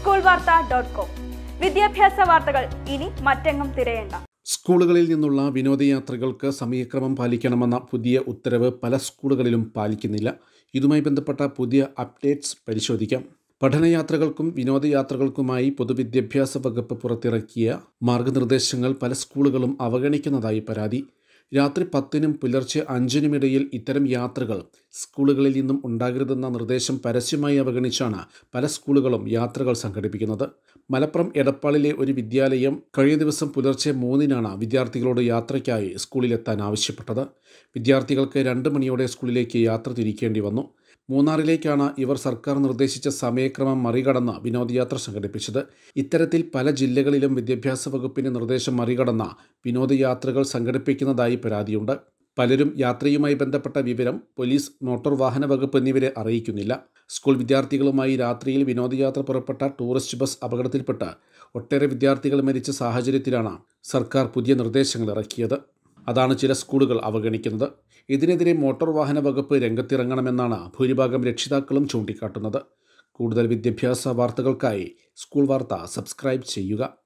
school വാർത്ത dot com വിദ്യാഭ്യാസ വാർത്തകൾ ഇനി മറ്റെങ്ങും തിരയേണ്ട സ്കൂളുകളിൽ നിന്നുള്ള വിനോദയാത്രകൾക്ക് സമയക്രമം പാലിക്കണമെന്ന പുതിയ ഉത്തരവ് പല സ്കൂളുകളിലും പാലിക്കുന്നില്ല ഇതുമായി ബന്ധപ്പെട്ട പുതിയ അപ്ഡേറ്റ്സ് പരിശോധിക്കാം പഠനയാത്രകൾക്കും വിനോദയാത്രകൾക്കുമായി പൊതുവിദ്യാഭ്യാസ വകുപ്പ് പുറത്തിറക്കിയ മാർഗനിർദ്ദേശങ്ങൾ പല സ്കൂളുകളും അവഗണിക്കുന്നതായി പരാതി രാത്രി പത്തിനും പുലർച്ചെ ഇടയിൽ ഇത്തരം യാത്രകൾ സ്കൂളുകളിൽ നിന്നും ഉണ്ടാകരുതെന്ന നിർദ്ദേശം പരസ്യമായി അവഗണിച്ചാണ് പല സ്കൂളുകളും യാത്രകൾ സംഘടിപ്പിക്കുന്നത് മലപ്പുറം എടപ്പാളിലെ ഒരു വിദ്യാലയം കഴിഞ്ഞ ദിവസം പുലർച്ചെ മൂന്നിനാണ് വിദ്യാർത്ഥികളോട് യാത്രയ്ക്കായി സ്കൂളിലെത്താൻ ആവശ്യപ്പെട്ടത് വിദ്യാർത്ഥികൾക്ക് രണ്ട് മണിയോടെ സ്കൂളിലേക്ക് യാത്ര തിരിക്കേണ്ടി വന്നു മൂന്നാറിലേക്കാണ് ഇവർ സർക്കാർ നിർദ്ദേശിച്ച സമയക്രമം മറികടന്ന് വിനോദയാത്ര സംഘടിപ്പിച്ചത് ഇത്തരത്തിൽ പല ജില്ലകളിലും വിദ്യാഭ്യാസ വകുപ്പിൻ്റെ നിർദ്ദേശം മറികടന്ന വിനോദയാത്രകൾ സംഘടിപ്പിക്കുന്നതായി പരാതിയുണ്ട് പലരും യാത്രയുമായി ബന്ധപ്പെട്ട വിവരം പോലീസ് മോട്ടോർ വാഹന വകുപ്പ് എന്നിവരെ അറിയിക്കുന്നില്ല സ്കൂൾ വിദ്യാർത്ഥികളുമായി രാത്രിയിൽ വിനോദയാത്ര പുറപ്പെട്ട ടൂറിസ്റ്റ് ബസ് അപകടത്തിൽപ്പെട്ട് ഒട്ടേറെ വിദ്യാർത്ഥികൾ മരിച്ച സാഹചര്യത്തിലാണ് സർക്കാർ പുതിയ നിർദ്ദേശങ്ങൾ ഇറക്കിയത് അതാണ് ചില സ്കൂളുകൾ അവഗണിക്കുന്നത് ഇതിനെതിരെ മോട്ടോർ വാഹന വകുപ്പ് രംഗത്തിറങ്ങണമെന്നാണ് ഭൂരിഭാഗം രക്ഷിതാക്കളും ചൂണ്ടിക്കാട്ടുന്നത് കൂടുതൽ വിദ്യാഭ്യാസ വാർത്തകൾക്കായി സ്കൂൾ വാർത്ത സബ്സ്ക്രൈബ് ചെയ്യുക